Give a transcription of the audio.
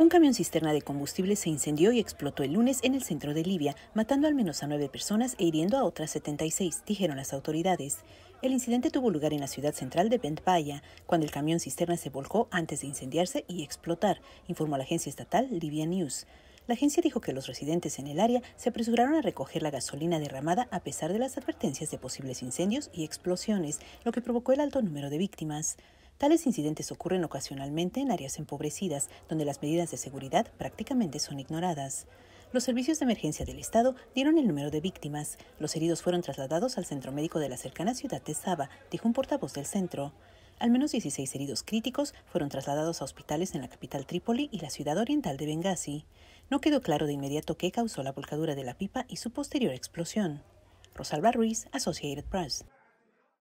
Un camión cisterna de combustible se incendió y explotó el lunes en el centro de Libia, matando al menos a nueve personas e hiriendo a otras 76, dijeron las autoridades. El incidente tuvo lugar en la ciudad central de Bentpaya, cuando el camión cisterna se volcó antes de incendiarse y explotar, informó la agencia estatal Libia News. La agencia dijo que los residentes en el área se apresuraron a recoger la gasolina derramada a pesar de las advertencias de posibles incendios y explosiones, lo que provocó el alto número de víctimas. Tales incidentes ocurren ocasionalmente en áreas empobrecidas, donde las medidas de seguridad prácticamente son ignoradas. Los servicios de emergencia del Estado dieron el número de víctimas. Los heridos fueron trasladados al centro médico de la cercana ciudad de Saba, dijo un portavoz del centro. Al menos 16 heridos críticos fueron trasladados a hospitales en la capital Trípoli y la ciudad oriental de Benghazi. No quedó claro de inmediato qué causó la volcadura de la pipa y su posterior explosión. Rosalba Ruiz, Associated Press.